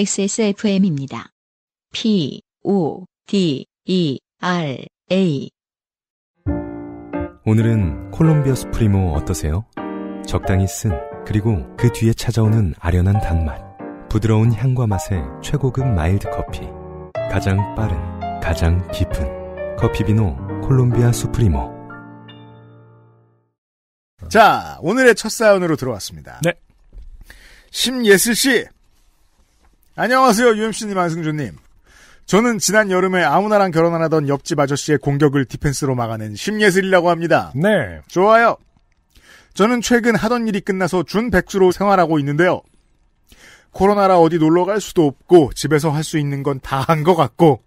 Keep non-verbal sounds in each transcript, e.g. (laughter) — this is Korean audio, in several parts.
XSFM입니다. P, O, D, E, R, A. 오늘은 콜롬비아 수프리모 어떠세요? 적당히 쓴, 그리고 그 뒤에 찾아오는 아련한 단맛. 부드러운 향과 맛의 최고급 마일드 커피. 가장 빠른, 가장 깊은. 커피비노 콜롬비아 수프리모. 자, 오늘의 첫 사연으로 들어왔습니다. 네. 심예슬 씨. 안녕하세요, UMC님, 안승준님. 저는 지난 여름에 아무나랑 결혼 안 하던 옆집 아저씨의 공격을 디펜스로 막아낸 심예슬이라고 합니다. 네. 좋아요. 저는 최근 하던 일이 끝나서 준백수로 생활하고 있는데요. 코로나라 어디 놀러 갈 수도 없고 집에서 할 수 있는 건 다 한 것 같고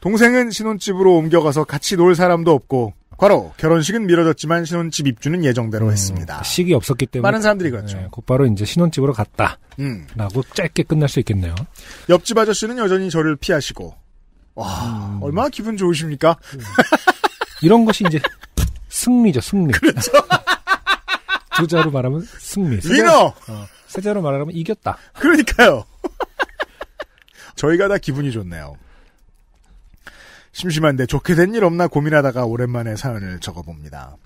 동생은 신혼집으로 옮겨가서 같이 놀 사람도 없고 과로 결혼식은 미뤄졌지만 신혼집 입주는 예정대로 음, 했습니다. 식이 없었기 때문에 많은 사람들이 그렇죠. 네, 곧바로 이제 신혼집으로 갔다. 음. 라고 짧게 끝날 수 있겠네요. 옆집 아저씨는 여전히 저를 피하시고 와 음. 얼마나 기분 좋으십니까? 음. 이런 것이 이제 승리죠 승리. 그렇죠. (laughs) 두 자로 말하면 승리. 위너. 세 자로 어, 말하면 이겼다. 그러니까요. (laughs) 저희가 다 기분이 좋네요. 심심한데 좋게 된 일 없나 고민하다가 오랜만에 사연을 적어봅니다.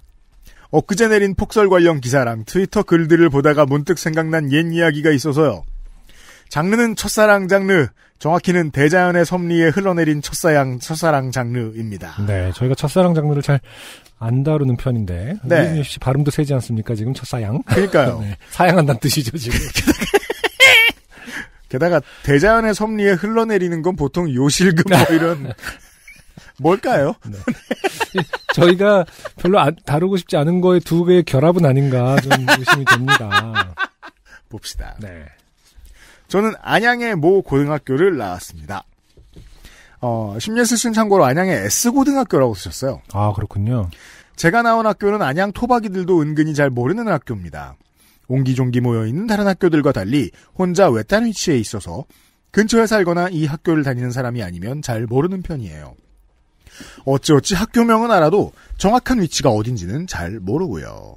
엊그제 내린 폭설 관련 기사랑 트위터 글들을 보다가 문득 생각난 옛 이야기가 있어서요. 장르는 첫사랑 장르, 정확히는 대자연의 섭리에 흘러내린 첫사랑, 첫사랑 장르입니다. 네, 저희가 첫사랑 장르를 잘 안 다루는 편인데. 네. 씨 발음도 세지 않습니까, 지금 첫사양? 그니까요. (laughs) 네, 사양한다는 뜻이죠, 지금. (laughs) 게다가 대자연의 섭리에 흘러내리는 건 보통 요실금 뭐 이런 (laughs) 뭘까요? (laughs) 네. (laughs) 저희가 별로 아, 다루고 싶지 않은 거에 두 개의 결합은 아닌가 좀 의심이 됩니다. (laughs) 봅시다. 네. 저는 안양의 모 고등학교를 나왔습니다. 어, 심리스 신 참고로 안양의 S고등학교라고 쓰셨어요. 아, 그렇군요. 제가 나온 학교는 안양 토박이들도 은근히 잘 모르는 학교입니다. 옹기종기 모여있는 다른 학교들과 달리 혼자 외딴 위치에 있어서 근처에 살거나 이 학교를 다니는 사람이 아니면 잘 모르는 편이에요. 어찌어찌 학교명은 알아도 정확한 위치가 어딘지는 잘 모르고요.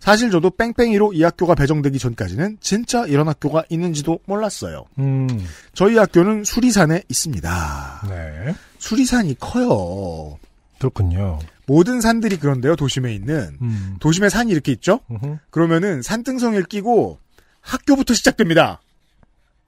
사실 저도 뺑뺑이로 이 학교가 배정되기 전까지는 진짜 이런 학교가 있는지도 몰랐어요. 음. 저희 학교는 수리산에 있습니다. 네. 수리산이 커요. 그렇군요. 모든 산들이 그런데요, 도심에 있는. 음. 도심에 산이 이렇게 있죠? 으흠. 그러면은 산등성을 끼고 학교부터 시작됩니다.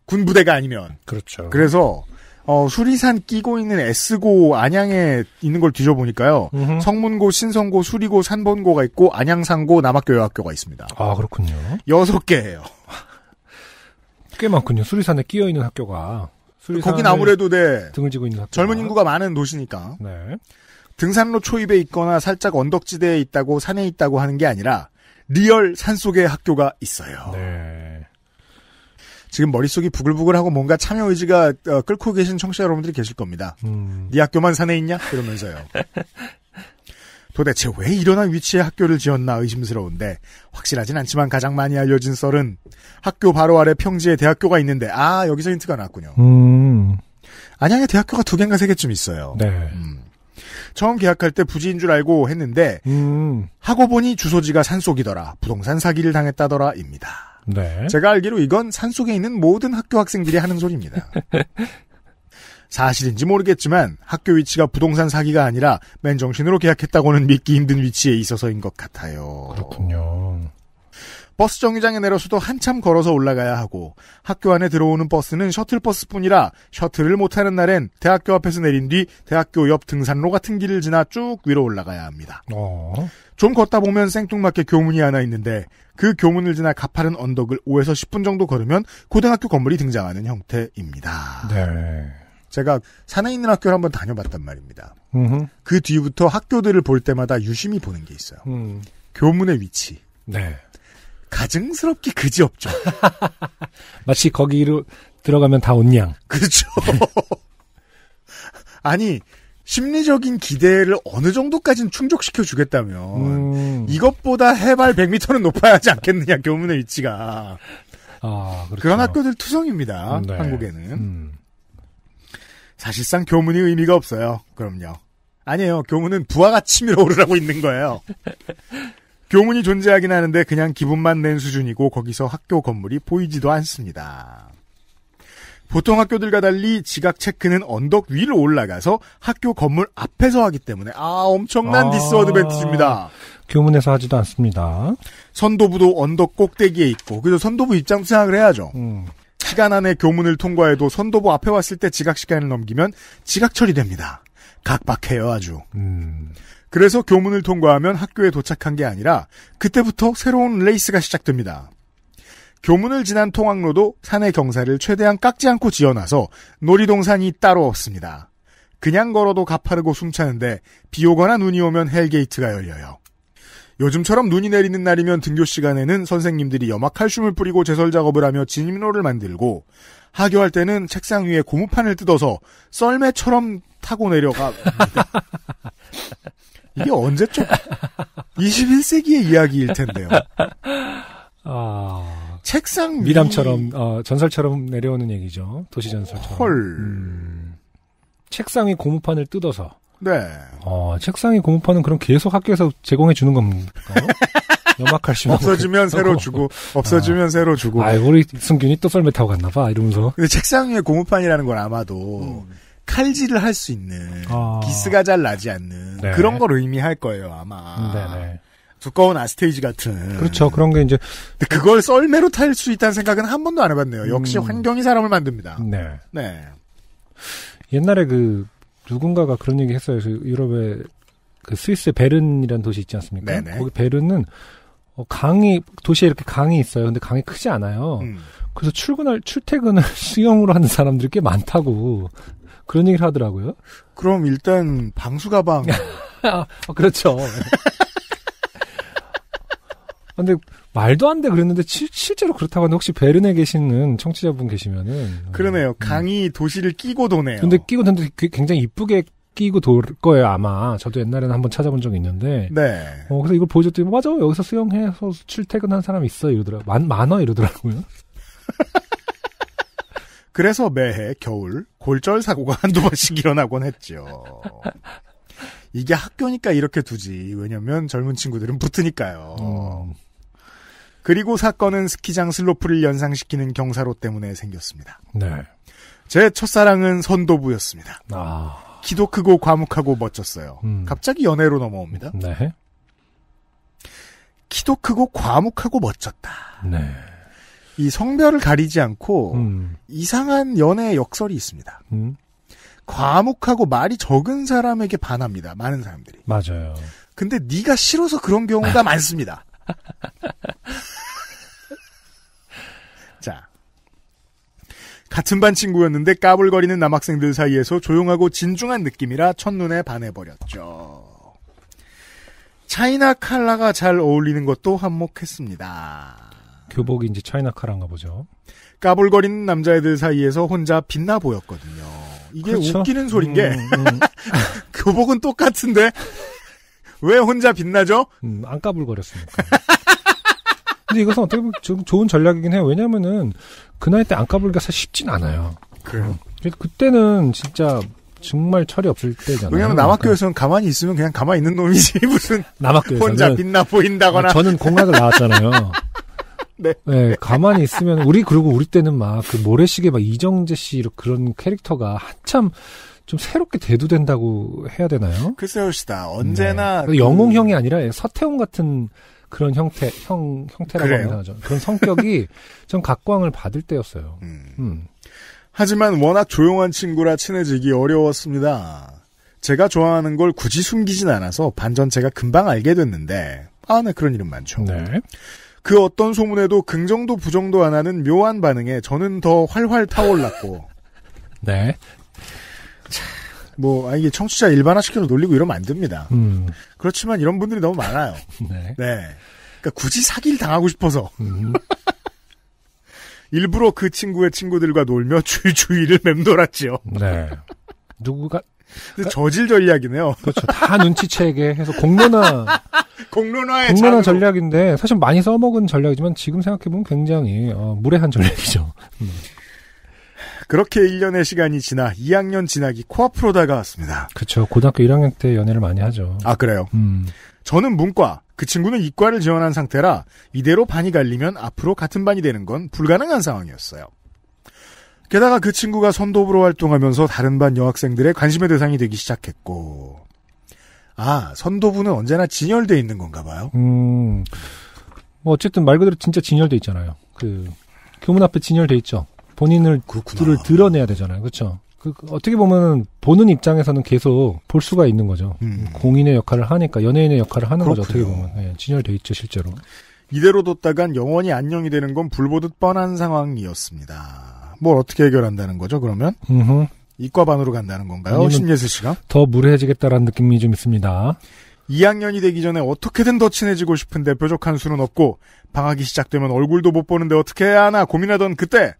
군부대가 아니면. 그렇죠. 그래서 어, 수리산 끼고 있는 S고 안양에 있는 걸 뒤져보니까요. 으흠. 성문고, 신성고, 수리고, 산본고가 있고 안양상고, 남학교여학교가 있습니다. 아 그렇군요. 여섯 개예요. 꽤 많군요. 수리산에 끼어 있는 학교가. 거긴 아무래도 네. 등을 지고 있는 학교. 젊은 인구가 많은 도시니까. 네. 등산로 초입에 있거나 살짝 언덕지대에 있다고 산에 있다고 하는 게 아니라 리얼 산 속에 학교가 있어요. 네. 지금 머릿속이 부글부글하고 뭔가 참여 의지가 어, 끓고 계신 청취자 여러분들이 계실 겁니다. 음. 네 학교만 산에 있냐? 그러면서요 (laughs) 도대체 왜이어난 위치에 학교를 지었나 의심스러운데 확실하진 않지만 가장 많이 알려진 썰은 학교 바로 아래 평지에 대학교가 있는데 아 여기서 힌트가 났군요 음. 안양에 대학교가 두 개인가 세 개쯤 있어요. 네. 음. 처음 계약할 때 부지인 줄 알고 했는데 음. 하고 보니 주소지가 산속이더라 부동산 사기를 당했다더라입니다. 네. 제가 알기로 이건 산속에 있는 모든 학교 학생들이 하는 소리입니다. (laughs) 사실인지 모르겠지만 학교 위치가 부동산 사기가 아니라 맨정신으로 계약했다고는 믿기 힘든 위치에 있어서인 것 같아요. 그렇군요. 버스 정류장에 내려서도 한참 걸어서 올라가야 하고 학교 안에 들어오는 버스는 셔틀버스뿐이라 셔틀을 못하는 날엔 대학교 앞에서 내린 뒤 대학교 옆 등산로 같은 길을 지나 쭉 위로 올라가야 합니다. 어... 좀 걷다 보면 생뚱맞게 교문이 하나 있는데 그 교문을 지나 가파른 언덕을 5에서 10분 정도 걸으면 고등학교 건물이 등장하는 형태입니다. 네. 제가 산에 있는 학교를 한번 다녀봤단 말입니다. 음흠. 그 뒤부터 학교들을 볼 때마다 유심히 보는 게 있어요. 음. 교문의 위치. 네. 가증스럽기 그지없죠. (laughs) 마치 거기로 들어가면 다 온양. 그렇죠. (laughs) 아니 심리적인 기대를 어느 정도까지는 충족시켜 주겠다면 음... 이것보다 해발 100m는 높아야 하지 않겠느냐 교문의 위치가. 아, 그렇죠. 그런 학교들 투성입니다. 네. 한국에는. 음. 사실상 교문이 의미가 없어요. 그럼요. 아니에요. 교문은 부하가 치밀어 오르라고 있는 거예요. (laughs) 교문이 존재하긴 하는데 그냥 기분만 낸 수준이고 거기서 학교 건물이 보이지도 않습니다. 보통 학교들과 달리 지각 체크는 언덕 위로 올라가서 학교 건물 앞에서 하기 때문에 아 엄청난 아, 디스어드벤티지입니다 교문에서 하지도 않습니다. 선도부도 언덕 꼭대기에 있고 그래서 선도부 입장 생각을 해야죠. 음. 시간 안에 교문을 통과해도 선도부 앞에 왔을 때 지각 시간을 넘기면 지각 처리됩니다. 각박해요 아주. 음. 그래서 교문을 통과하면 학교에 도착한 게 아니라 그때부터 새로운 레이스가 시작됩니다. 교문을 지난 통학로도 산의 경사를 최대한 깎지 않고 지어놔서 놀이동산이 따로 없습니다. 그냥 걸어도 가파르고 숨차는데 비 오거나 눈이 오면 헬게이트가 열려요. 요즘처럼 눈이 내리는 날이면 등교 시간에는 선생님들이 염화 칼슘을 뿌리고 제설 작업을 하며 진입로를 만들고 하교할 때는 책상 위에 고무판을 뜯어서 썰매처럼 타고 내려가 (laughs) 이게 언제쯤 21세기의 이야기일 텐데요. 아... 책상 미... 미담처럼 어, 전설처럼 내려오는 얘기죠. 도시 전설처럼. 헐. 음... 책상의 고무판을 뜯어서. 네. 어, 책상의 고무판은 그럼 계속 학교에서 제공해 주는 겁니까? 염막할 수 없어지면 새로 주고 없어지면 아. 새로 주고. 아, 우리 승균이 또 썰매 타고 갔나 봐 이러면서. 근데 책상 위에 고무판이라는 건 아마도 음. 칼질을 할 수 있는 어. 기스가 잘 나지 않는 네. 그런 걸 의미할 거예요 아마 네네. 두꺼운 아스테이지 같은 그렇죠 그런 게 이제 그걸 썰매로 탈 수 있다는 생각은 한 번도 안 해봤네요 음. 역시 음. 환경이 사람을 만듭니다 네. 네 옛날에 그 누군가가 그런 얘기 했어요 그래서 유럽의 그 스위스 베른이라는 도시 있지 않습니까 네네. 거기 베른은 어, 강이 도시에 이렇게 강이 있어요. 근데 강이 크지 않아요. 음. 그래서 출근할 출퇴근을 (laughs) 수영으로 하는 사람들이 꽤 많다고 그런 얘기를 하더라고요. 그럼 일단 방수 가방. (laughs) 아, 그렇죠. 근데 말도 안 돼 그랬는데 치, 실제로 그렇다고 하는데 혹시 베른에 계시는 청취자분 계시면은 그러네요. 음. 강이 도시를 끼고 도네요. 근데 끼고 도는데 그 굉장히 이쁘게 끼고 돌 거예요 아마. 저도 옛날에는 한번 찾아본 적이 있는데. 네. 어, 그래서 이걸 보여줬더니 맞아 여기서 수영해서 출퇴근한 사람 있어 이러더라. 만 만어 이러더라고요. (laughs) 그래서 매해 겨울 골절 사고가 (laughs) 한두 번씩 일어나곤 했죠. 이게 학교니까 이렇게 두지. 왜냐면 젊은 친구들은 붙으니까요. 음. 그리고 사건은 스키장 슬로프를 연상시키는 경사로 때문에 생겼습니다. 네. 제 첫사랑은 선도부였습니다. 아. 키도 크고 과묵하고 멋졌어요. 음. 갑자기 연애로 넘어옵니다. 네. 키도 크고 과묵하고 멋졌다. 네. 이 성별을 가리지 않고 음. 이상한 연애 의 역설이 있습니다. 음. 과묵하고 말이 적은 사람에게 반합니다. 많은 사람들이. 맞아요. 근데 네가 싫어서 그런 경우가 많습니다. (laughs) 자. 같은 반 친구였는데 까불거리는 남학생들 사이에서 조용하고 진중한 느낌이라 첫눈에 반해버렸죠. 차이나 칼라가 잘 어울리는 것도 한몫했습니다. 교복이 이제 차이나 카라인가 보죠. 까불거리는 남자애들 사이에서 혼자 빛나 보였거든요. 이게 그렇죠? 웃기는 소린 게 음, 음. (laughs) 교복은 똑같은데 왜 혼자 빛나죠? 음, 안 까불거렸으니까. 근데 이것은 어떻게 보면 좋은 전략이긴 해요. 왜냐면은 그 나이 때 안 까불기가 사실 쉽진 않아요. 그래요. 음. 그때는 진짜 정말 철이 없을 때잖아요. 왜냐면 남학교에서는 그러니까. 가만히 있으면 그냥 가만히 있는 놈이지 무슨 남학교에서는 혼자 빛나 보인다거나 어, 저는 공학을 나왔잖아요. 네. 네. 가만히 있으면 우리 그리고 우리 때는 막 그 모래시계 막 이정재 씨 이런 그런 캐릭터가 한참 좀 새롭게 대두된다고 해야 되나요? 글쎄요, 시다 언제나 네. 그... 영웅형이 아니라 예, 서태웅 같은 그런 형태 형 형태라고 합니다. 하죠. 그런 성격이 (laughs) 좀 각광을 받을 때였어요. 음. 음. 하지만 워낙 조용한 친구라 친해지기 어려웠습니다. 제가 좋아하는 걸 굳이 숨기진 않아서 반전체가 금방 알게 됐는데 아, 네 그런 일은 많죠. 네. 그 어떤 소문에도 긍정도 부정도 안 하는 묘한 반응에 저는 더 활활 타올랐고. (laughs) 네. 뭐, 아, 이게 청취자 일반화시켜서 놀리고 이러면 안 됩니다. 음. 그렇지만 이런 분들이 너무 많아요. (laughs) 네. 네. 그니까 굳이 사기를 당하고 싶어서. 음. (laughs) 일부러 그 친구의 친구들과 놀며 주위를 맴돌았지요. 네. 누구가. 근데 그 저질 전략이네요. 그렇죠. 다 눈치채게 해서 공론화. (laughs) 공론화의 공론화 전략인데 사실 많이 써먹은 전략이지만 지금 생각해보면 굉장히 어, 무례한 전략이죠. 음. 그렇게 1년의 시간이 지나 2학년 지나기 코앞으로 다가왔습니다. 그렇죠. 고등학교 1학년 때 연애를 많이 하죠. 아 그래요. 음. 저는 문과, 그 친구는 이과를 지원한 상태라 이대로 반이 갈리면 앞으로 같은 반이 되는 건 불가능한 상황이었어요. 게다가 그 친구가 선도부로 활동하면서 다른 반 여학생들의 관심의 대상이 되기 시작했고 아 선도부는 언제나 진열돼 있는 건가 봐요. 음, 뭐 어쨌든 말 그대로 진짜 진열돼 있잖아요. 그 교문 앞에 진열돼 있죠. 본인을 그를 구 드러내야 되잖아요. 그렇죠. 그, 어떻게 보면 보는 입장에서는 계속 볼 수가 있는 거죠. 음. 공인의 역할을 하니까 연예인의 역할을 하는 그렇군요. 거죠. 어떻게 보면 네, 진열돼 있죠 실제로. 이대로 뒀다간 영원히 안녕이 되는 건 불보듯 뻔한 상황이었습니다. 뭘 어떻게 해결한다는 거죠, 그러면? 으흠. 이과반으로 간다는 건가요? 신예슬 씨가? 더 무례해지겠다라는 느낌이 좀 있습니다. 2학년이 되기 전에 어떻게든 더 친해지고 싶은데 뾰족한 수는 없고 방학이 시작되면 얼굴도 못 보는데 어떻게 해야 하나 고민하던 그때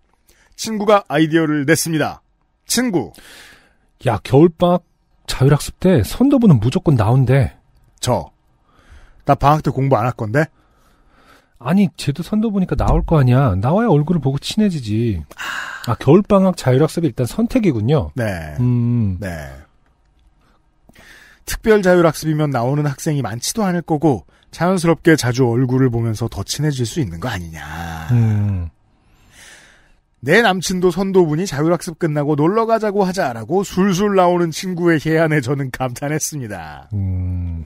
친구가 아이디어를 냈습니다. 친구. 야 겨울방학 자율학습 때 선도부는 무조건 나온대. 저. 나 방학 때 공부 안 할 건데. 아니 쟤도 선도 보니까 나올 거 아니야. 나와야 얼굴을 보고 친해지지. 아, 겨울 방학 자율학습이 일단 선택이군요. 네. 음. 네. 특별 자율학습이면 나오는 학생이 많지도 않을 거고 자연스럽게 자주 얼굴을 보면서 더 친해질 수 있는 거 아니냐. 음. 내 남친도 선도분이 자율학습 끝나고 놀러 가자고 하자라고 술술 나오는 친구의 해안에 저는 감탄했습니다. 음.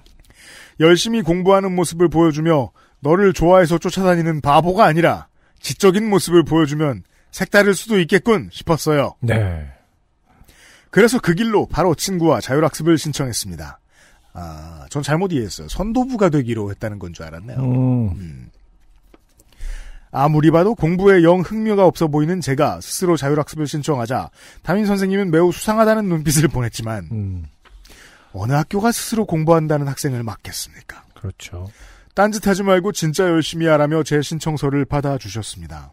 열심히 공부하는 모습을 보여주며 너를 좋아해서 쫓아다니는 바보가 아니라 지적인 모습을 보여주면 색다를 수도 있겠군 싶었어요. 네. 그래서 그 길로 바로 친구와 자율학습을 신청했습니다. 아, 전 잘못 이해했어요. 선도부가 되기로 했다는 건 줄 알았네요. 음. 음. 아무리 봐도 공부에 영 흥미가 없어 보이는 제가 스스로 자율학습을 신청하자 담임 선생님은 매우 수상하다는 눈빛을 보냈지만 음. 어느 학교가 스스로 공부한다는 학생을 맡겠습니까 그렇죠. 딴짓하지 말고 진짜 열심히 하라며 제 신청서를 받아주셨습니다.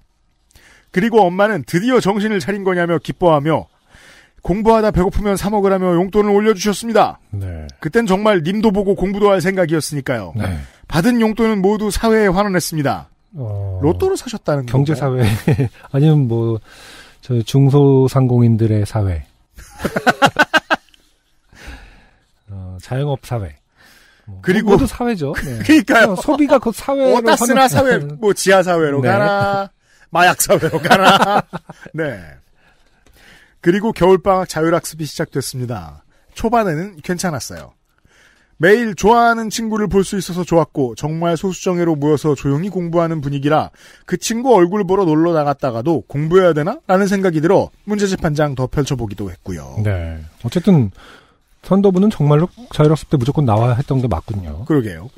그리고 엄마는 드디어 정신을 차린 거냐며 기뻐하며 공부하다 배고프면 사 먹으라며 용돈을 올려주셨습니다. 네. 그땐 정말 님도 보고 공부도 할 생각이었으니까요. 네. 받은 용돈은 모두 사회에 환원했습니다. 어... 로또를 사셨다는 경제 사회 (laughs) 아니면 뭐저 중소상공인들의 사회 (laughs) 어, 자영업 사회 뭐, 그리고 모두 사회죠. (laughs) 네. 그러니까요. 어, 소비가 곧 사회로 오타스나 사회, 뭐 지하 사회로 네. 가나 마약 사회로 가나. (laughs) 네. 그리고 겨울방학 자율학습이 시작됐습니다. 초반에는 괜찮았어요. 매일 좋아하는 친구를 볼 수 있어서 좋았고 정말 소수정예로 모여서 조용히 공부하는 분위기라 그 친구 얼굴 보러 놀러 나갔다가도 공부해야 되나? 라는 생각이 들어 문제집 한 장 더 펼쳐보기도 했고요. 네. 어쨌든 선도부는 정말로 자율학습 때 무조건 나와 야 했던 게 맞군요. 그러게요.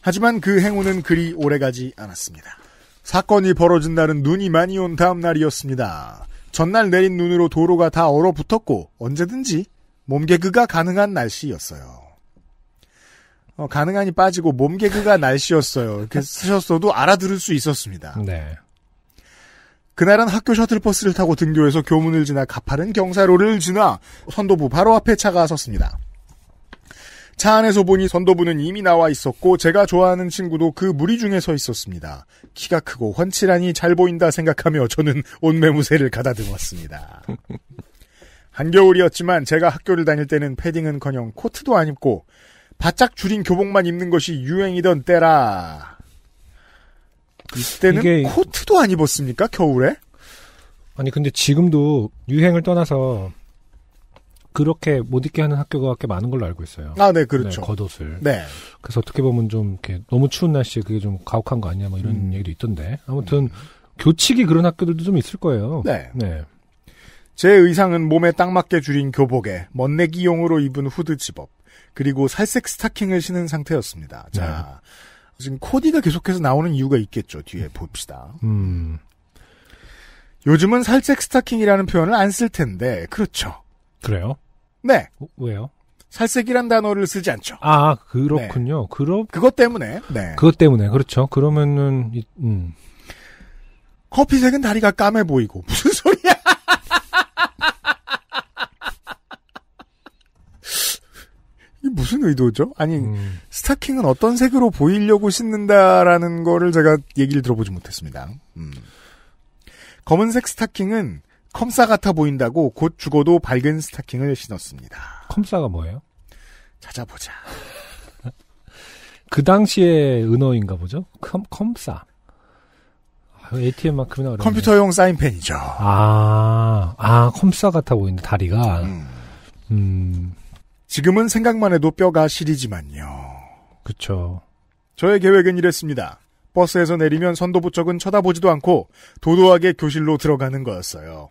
하지만 그 행운은 그리 오래가지 않았습니다. 사건이 벌어진 날은 눈이 많이 온 다음 날이었습니다. 전날 내린 눈으로 도로가 다 얼어붙었고 언제든지 몸개그가 가능한 날씨였어요. 어, 가능한이 빠지고 몸개그가 날씨였어요. 이렇게 쓰셨어도 알아들을 수 있었습니다. 네. 그날은 학교 셔틀버스를 타고 등교해서 교문을 지나 가파른 경사로를 지나 선도부 바로 앞에 차가 섰습니다. 차 안에서 보니 선도부는 이미 나와 있었고 제가 좋아하는 친구도 그 무리 중에 서 있었습니다. 키가 크고 훤칠하니 잘 보인다 생각하며 저는 온매무새를 가다듬었습니다. (laughs) 한겨울이었지만 제가 학교를 다닐 때는 패딩은커녕 코트도 안 입고 바짝 줄인 교복만 입는 것이 유행이던 때라 이때는 이게... 코트도 안 입었습니까? 겨울에? 아니 근데 지금도 유행을 떠나서 그렇게 못 입게 하는 학교가 꽤 많은 걸로 알고 있어요. 아, 네, 그렇죠. 네, 겉옷을. 네. 그래서 어떻게 보면 좀 이렇게 너무 추운 날씨에 그게 좀 가혹한 거 아니냐, 뭐 이런 음. 얘기도 있던데. 아무튼 음. 교칙이 그런 학교들도 좀 있을 거예요. 네. 네. 제 의상은 몸에 딱 맞게 줄인 교복에 멋내기용으로 입은 후드 집업 그리고 살색 스타킹을 신은 상태였습니다. 자. 네. 지금 코디가 계속해서 나오는 이유가 있겠죠. 뒤에 봅시다. 음. 요즘은 살색 스타킹이라는 표현을 안 쓸 텐데 그렇죠. 그래요? 네. 어, 왜요? 살색이란 단어를 쓰지 않죠. 아 그렇군요. 네. 그러 그것 때문에. 네. 그것 때문에 그렇죠. 그러면은 음. 커피색은 다리가 까매 보이고 무슨 소리야? 이 무슨 의도죠? 아니 음. 스타킹은 어떤 색으로 보이려고 신는다라는 거를 제가 얘기를 들어보지 못했습니다. 음. 검은색 스타킹은 컴싸 같아 보인다고 곧 죽어도 밝은 스타킹을 신었습니다. 컴싸가 뭐예요? 찾아보자. 그 당시의 은어인가 보죠? 컴, 컴싸. ATM 만큼이나 어렵 컴퓨터용 사인펜이죠. 아, 아, 컴싸 같아 보이는 다리가. 음. 음. 지금은 생각만 해도 뼈가 시리지만요. 그쵸. 저의 계획은 이랬습니다. 버스에서 내리면 선도부 쪽은 쳐다보지도 않고 도도하게 교실로 들어가는 거였어요.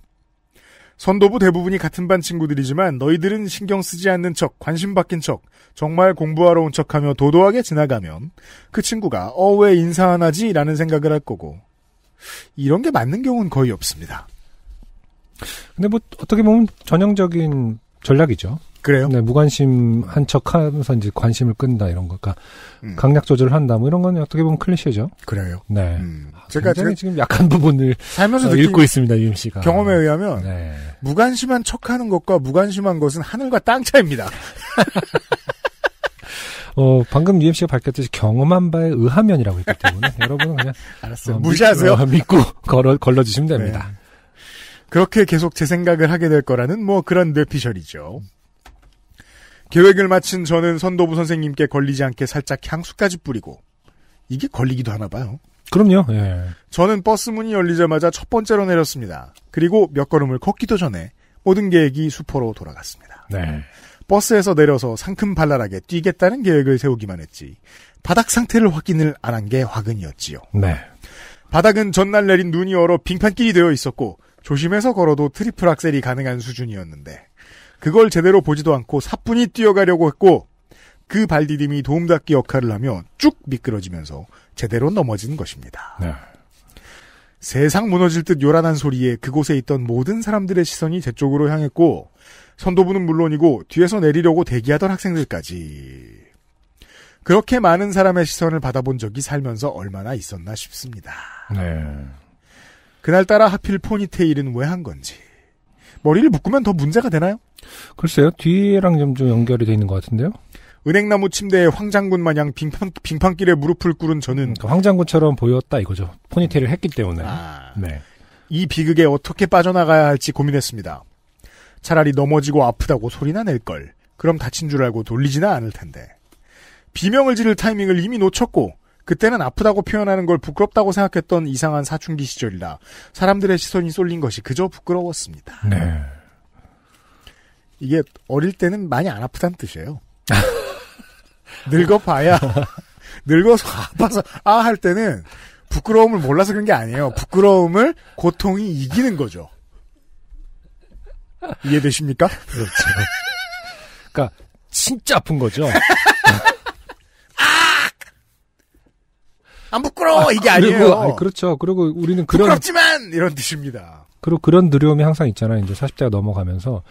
선도부 대부분이 같은 반 친구들이지만 너희들은 신경 쓰지 않는 척, 관심 박힌 척, 정말 공부하러 온 척하며 도도하게 지나가면 그 친구가 어 왜 인사 안 하지라는 생각을 할 거고 이런 게 맞는 경우는 거의 없습니다. 근데 뭐 어떻게 보면 전형적인 전략이죠. 그래요? 네, 무관심한 척 하면서 이제 관심을 끈다 이런 걸까. 그러니까 음. 강약 조절을 한다 뭐 이런 건 어떻게 보면 클리셰죠. 그래요. 네. 음. 아, 제가, 제가 지금 약한 부분을 살면서 어, 읽고 있습니다, 유임 씨가. 경험에 의하면 네. 무관심한 척 하는 것과 무관심한 것은 하늘과 땅차입니다 (laughs) 어, 방금 유엠 씨가 밝혔듯이 경험한 바에 의하면이라고 했기 때문에 (laughs) 여러분은 그냥 알았어요. 어, 무시하세요. 믿고, 어, 믿고 (laughs) 걸어, 걸러주시면 됩니다. 네. 그렇게 계속 제 생각을 하게 될 거라는 뭐 그런 뇌피셜이죠. 계획을 마친 저는 선도부 선생님께 걸리지 않게 살짝 향수까지 뿌리고 이게 걸리기도 하나 봐요. 그럼요. 예. 저는 버스 문이 열리자마자 첫 번째로 내렸습니다. 그리고 몇 걸음을 걷기도 전에 모든 계획이 수포로 돌아갔습니다. 네. 버스에서 내려서 상큼발랄하게 뛰겠다는 계획을 세우기만 했지 바닥 상태를 확인을 안 한 게 화근이었지요. 네. 바닥은 전날 내린 눈이 얼어 빙판길이 되어 있었고 조심해서 걸어도 트리플 악셀이 가능한 수준이었는데 그걸 제대로 보지도 않고 사뿐히 뛰어가려고 했고 그 발디딤이 도움닫기 역할을 하며 쭉 미끄러지면서 제대로 넘어진 것입니다. 네. 세상 무너질 듯 요란한 소리에 그곳에 있던 모든 사람들의 시선이 제 쪽으로 향했고 선도부는 물론이고 뒤에서 내리려고 대기하던 학생들까지 그렇게 많은 사람의 시선을 받아본 적이 살면서 얼마나 있었나 싶습니다. 네. 그날따라 하필 포니테일은 왜 한 건지 머리를 묶으면 더 문제가 되나요? 글쎄요. 뒤랑 좀, 좀 연결이 돼 있는 것 같은데요. 은행나무 침대에 황장군 마냥 빙판, 빙판길에 무릎을 꿇은 저는 그러니까 황장군처럼 보였다 이거죠. 포니테일을 했기 때문에. 아, 네. 이 비극에 어떻게 빠져나가야 할지 고민했습니다. 차라리 넘어지고 아프다고 소리나 낼 걸. 그럼 다친 줄 알고 돌리지나 않을 텐데. 비명을 지를 타이밍을 이미 놓쳤고 그때는 아프다고 표현하는 걸 부끄럽다고 생각했던 이상한 사춘기 시절이라 사람들의 시선이 쏠린 것이 그저 부끄러웠습니다. 네. 이게 어릴 때는 많이 안 아프다는 뜻이에요. (laughs) 늙어봐야 (laughs) 늙어서 아파서 아 할 때는 부끄러움을 몰라서 그런 게 아니에요. 부끄러움을 고통이 이기는 거죠. 이해되십니까? 그렇죠. 그러니까 진짜 아픈 거죠. 안 아, 부끄러워 아, 이게 아, 니에요 그리고, 아니, 그렇죠. 그리고 우리는 그런 부끄럽지만 이런 뜻입니다. 그리고 그런 두려움이 항상 있잖아요. 이제 40대가 넘어가면서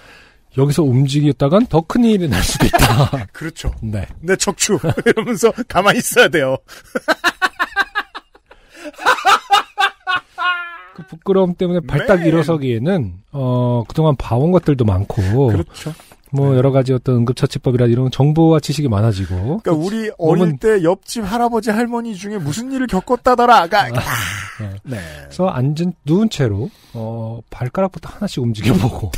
여기서 움직였다간 더 큰 일이 날 수도 있다. (laughs) 그렇죠. 네. 내 척추 (laughs) 이러면서 가만히 있어야 돼요. (laughs) 그 부끄러움 때문에 발딱 네. 일어서기에는 어 그동안 봐온 것들도 많고 그렇죠. 뭐 네. 여러 가지 어떤 응급처치법이라 이런 정보와 지식이 많아지고. 그러니까 우리 어릴 때 옆집 할아버지 할머니 중에 무슨 일을 겪었다더라가. 그러니까 아, 아, 네. 네. 그래서 앉은 누운 채로 어 발가락부터 하나씩 움직여보고 뭐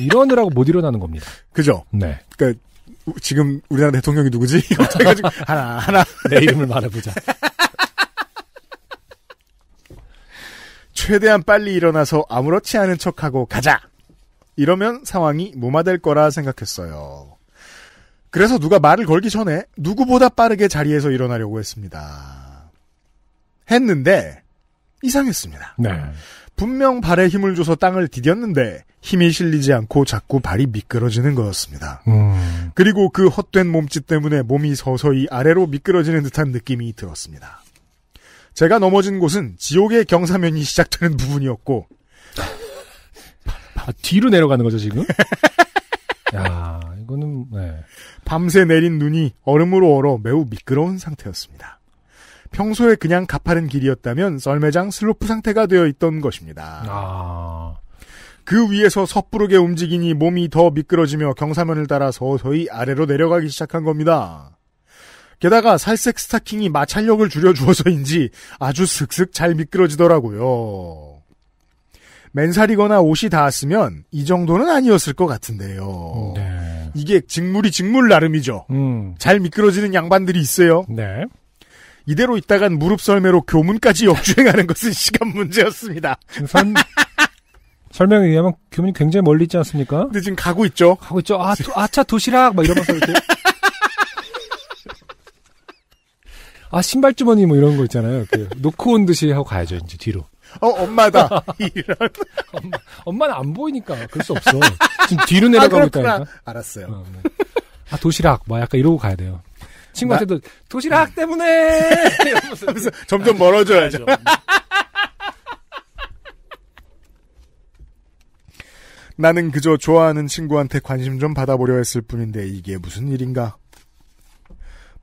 이러느라고 못 일어나는 겁니다. 그죠? 네. 그러니까 지금 우리나라 대통령이 누구지? 해가지고 (laughs) 하나 하나 내 이름을 말해보자. 최대한 빨리 일어나서 아무렇지 않은 척하고 가자. 이러면 상황이 무마될 거라 생각했어요. 그래서 누가 말을 걸기 전에 누구보다 빠르게 자리에서 일어나려고 했습니다. 했는데 이상했습니다. 네. 분명 발에 힘을 줘서 땅을 디뎠는데 힘이 실리지 않고 자꾸 발이 미끄러지는 거였습니다. 음. 그리고 그 헛된 몸짓 때문에 몸이 서서히 아래로 미끄러지는 듯한 느낌이 들었습니다. 제가 넘어진 곳은 지옥의 경사면이 시작되는 부분이었고 아, 뒤로 내려가는 거죠 지금? (laughs) 야 이거는 네. 밤새 내린 눈이 얼음으로 얼어 매우 미끄러운 상태였습니다. 평소에 그냥 가파른 길이었다면 썰매장 슬로프 상태가 되어 있던 것입니다. 아... 그 위에서 섣부르게 움직이니 몸이 더 미끄러지며 경사면을 따라 서서히 아래로 내려가기 시작한 겁니다. 게다가 살색 스타킹이 마찰력을 줄여주어서인지 아주 슥슥 잘 미끄러지더라고요. 맨살이거나 옷이 닿았으면 이 정도는 아니었을 것 같은데요. 네. 이게 직물이 직물 나름이죠. 음. 잘 미끄러지는 양반들이 있어요. 네. 이대로 있다간 무릎썰매로 교문까지 역주행하는 (laughs) 것은 시간 문제였습니다. 선... (laughs) 설명에 의하면 교문이 굉장히 멀리 있지 않습니까? 근데 지금 가고 있죠. 가고 있죠. 아, 도, 아차 도시락 막 이러면서 이렇게. (laughs) 아 신발 주머니 뭐 이런 거 있잖아요. 이렇게 놓고 온 듯이 하고 가야죠 이제 뒤로. 어, 엄마다. (laughs) 이런. 엄마, 엄마는 안 보이니까. 그럴 수 없어. 지금 뒤로 아, 내려가고 있다니까. 알았어요. 어, 뭐. 아, 도시락. 뭐 약간 이러고 가야 돼요. 친구한테도 나... 도시락 때문에! 하면서 (laughs) 점점 멀어져야죠. 아, 나는 그저 좋아하는 친구한테 관심 좀 받아보려 했을 뿐인데 이게 무슨 일인가?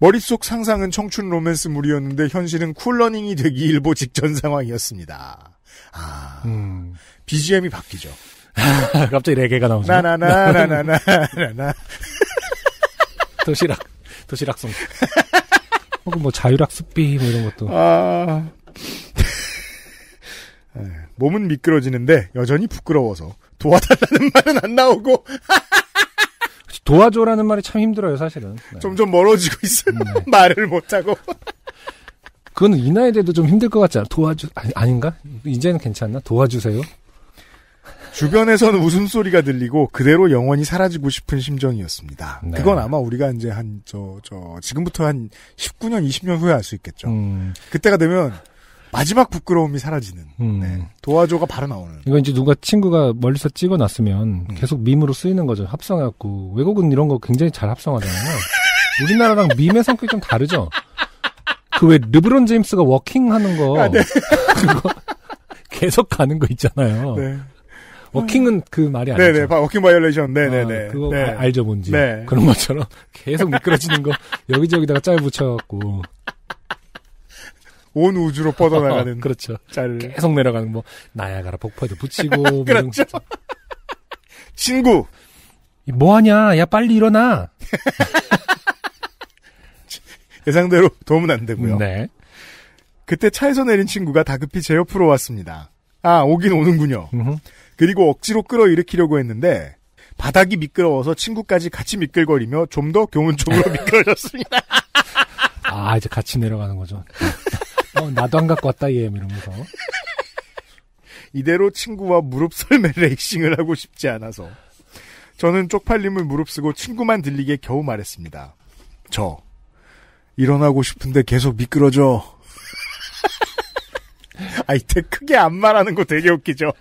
머릿속 상상은 청춘 로맨스물이었는데 현실은 쿨러닝이 되기 일보 직전 상황이었습니다. 아, 음. BGM이 바뀌죠. (laughs) 갑자기 레게가 나오죠. 나나나나나나나. 도시락, 도시락송. 혹은 뭐자유락숲비뭐 뭐 이런 것도. 아. (laughs) 네, 몸은 미끄러지는데 여전히 부끄러워서 도와달라는 말은 안 나오고 (laughs) 도와줘라는 말이 참 힘들어요, 사실은. 네. 점점 멀어지고 있어요. 음, 네. (laughs) 말을 못하고. 그건이 나이 돼도 좀 힘들 것 같지 않아? 도와주, 아니, 아닌가? 이제는 괜찮나? 도와주세요. 주변에서는 웃음소리가 들리고 그대로 영원히 사라지고 싶은 심정이었습니다. 네. 그건 아마 우리가 이제 한, 저, 저, 지금부터 한 19년, 20년 후에 알 수 있겠죠. 음. 그때가 되면 마지막 부끄러움이 사라지는 음. 네. 도화조가 바로 나오는 이거 이제 누가 친구가 멀리서 찍어놨으면 음. 계속 밈으로 쓰이는 거죠 합성해갖고 외국은 이런 거 굉장히 잘 합성하잖아요 우리나라랑 밈의 성격이 좀 다르죠 그 왜 르브론 제임스가 워킹하는 거 아, 네. (laughs) 그거 계속 가는 거 있잖아요 네. 워킹은 그 말이 네, 아니죠. 네네, 워킹 바이올레이션. 네네네. 네, 아, 네. 그거 네. 알죠, 뭔지. 네. 그런 것처럼 계속 미끄러지는 거 여기저기다가 짤 붙여갖고 온 우주로 뻗어나가는 (laughs) 그렇죠. 짤을 계속 내려가는 뭐 나야가라 폭포에도 붙이고 (laughs) 뭐 그렇죠. 친구 뭐하냐 야 빨리 일어나 (laughs) 예상대로 도움은 안 되고요. 네. 그때 차에서 내린 친구가 다급히 제 옆으로 왔습니다. 아 오긴 오는군요. 그리고 억지로 끌어일으키려고 했는데 바닥이 미끄러워서 친구까지 같이 미끌거리며 좀더 교훈 쪽으로 미끄러졌습니다. 아 이제 같이 내려가는 거죠. 나도 안 갖고 왔다, 얘. 뭐 이러면서. 이대로 친구와 무릎설매 레이싱을 하고 싶지 않아서. 저는 쪽팔림을 무릅쓰고 친구만 들리게 겨우 말했습니다. 저, 일어나고 싶은데 계속 미끄러져. (laughs) 아이, 때 크게 안 말하는 거 되게 웃기죠?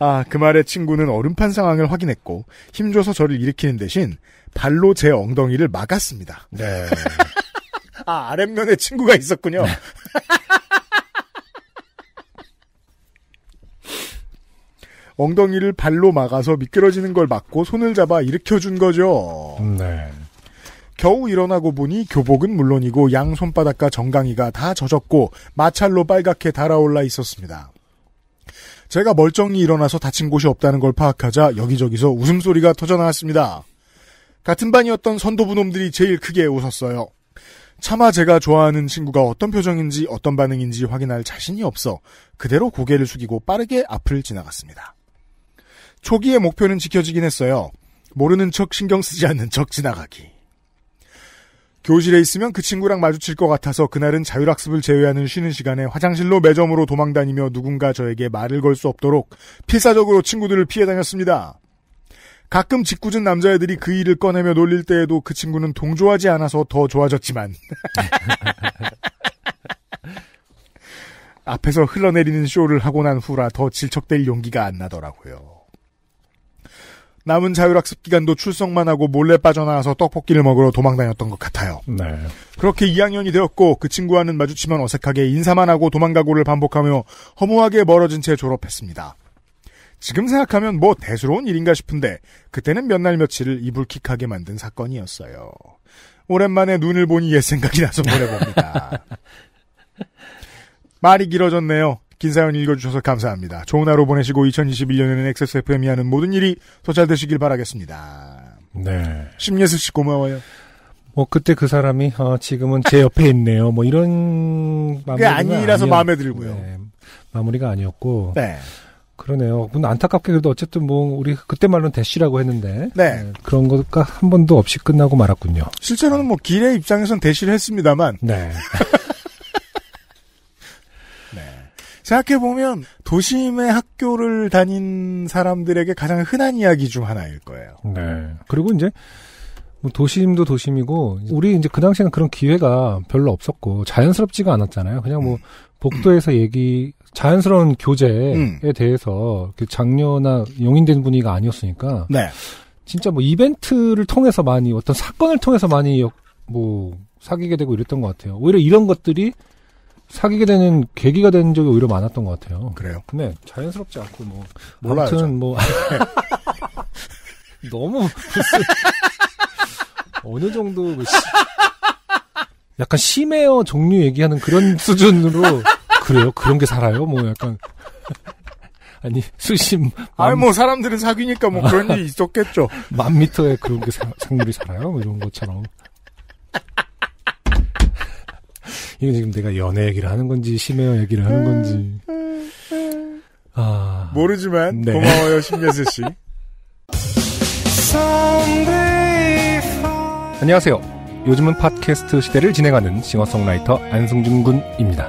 아, 그 말에 친구는 얼음판 상황을 확인했고, 힘줘서 저를 일으키는 대신, 발로 제 엉덩이를 막았습니다. 네. 아, 아랫면에 친구가 있었군요. 네. (laughs) 엉덩이를 발로 막아서 미끄러지는 걸 막고 손을 잡아 일으켜준 거죠. 네. 겨우 일어나고 보니 교복은 물론이고 양 손바닥과 정강이가 다 젖었고 마찰로 빨갛게 달아올라 있었습니다. 제가 멀쩡히 일어나서 다친 곳이 없다는 걸 파악하자 여기저기서 웃음소리가 터져나왔습니다. 같은 반이었던 선도부 놈들이 제일 크게 웃었어요. 차마 제가 좋아하는 친구가 어떤 표정인지 어떤 반응인지 확인할 자신이 없어 그대로 고개를 숙이고 빠르게 앞을 지나갔습니다. 초기의 목표는 지켜지긴 했어요. 모르는 척 신경 쓰지 않는 척 지나가기. 교실에 있으면 그 친구랑 마주칠 것 같아서 그날은 자율학습을 제외하는 쉬는 시간에 화장실로 매점으로 도망다니며 누군가 저에게 말을 걸 수 없도록 필사적으로 친구들을 피해 다녔습니다. 가끔 짓궂은 남자애들이 그 일을 꺼내며 놀릴 때에도 그 친구는 동조하지 않아서 더 좋아졌지만. (laughs) 앞에서 흘러내리는 쇼를 하고 난 후라 더 질척될 용기가 안 나더라고요. 남은 자율학습 기간도 출석만 하고 몰래 빠져나와서 떡볶이를 먹으러 도망다녔던 것 같아요. 네. 그렇게 2학년이 되었고 그 친구와는 마주치면 어색하게 인사만 하고 도망가고를 반복하며 허무하게 멀어진 채 졸업했습니다. 지금 생각하면 뭐 대수로운 일인가 싶은데 그때는 몇 날 며칠을 이불킥하게 만든 사건이었어요. 오랜만에 눈을 보니 옛 생각이 나서 보내봅니다. (laughs) 말이 길어졌네요. 긴 사연 읽어주셔서 감사합니다. 좋은 하루 보내시고 2021년에는 XSFM이 하는 모든 일이 더 잘 되시길 바라겠습니다. 네. 심예슬 씨 고마워요. 뭐 그때 그 사람이 어, 지금은 제 옆에 있네요. 뭐 이런 마무리가 아니라서 아니었... 마음에 들고요. 네, 마무리가 아니었고. 네. 그러네요. 근데 안타깝게 그래도 어쨌든 뭐 우리 그때 말로는 대시라고 했는데 네. 네, 그런 것과 한 번도 없이 끝나고 말았군요. 실제로는 뭐 길의 입장에선 대시를 했습니다만. 네. (laughs) 네. 생각해 보면 도심의 학교를 다닌 사람들에게 가장 흔한 이야기 중 하나일 거예요. 네. 그리고 이제 뭐 도심도 도심이고 우리 이제 그 당시에는 그런 기회가 별로 없었고 자연스럽지가 않았잖아요. 그냥 뭐 음. 복도에서 얘기 자연스러운 교재에 음. 대해서 그 장려나 용인된 분위기가 아니었으니까 네. 진짜 뭐 이벤트를 통해서 많이 어떤 사건을 통해서 많이 뭐 사귀게 되고 이랬던 것 같아요. 오히려 이런 것들이 사귀게 되는 계기가 된 적이 오히려 많았던 것 같아요. 그래요? 네, 자연스럽지 않고 뭐 몰라요, 아무튼 뭐 (laughs) 너무 어느 정도 그 약간 심해요 종류 얘기하는 그런 수준으로 그래요? 그런 게 살아요? 뭐 약간 (laughs) 아니 수심 아니 뭐 사람들은 사귀니까 뭐 그런 일이 있었겠죠. (laughs) 만 미터에 그런 게 사, 생물이 살아요? 뭐 이런 것처럼. 이건 지금 내가 연애 얘기를 하는 건지 심해요 얘기를 하는 건지. 아 모르지만 네. 고마워요 신예슬 씨. 안녕하세요. 요즘은 팟캐스트 시대를 진행하는 싱어송라이터 안승준 군입니다.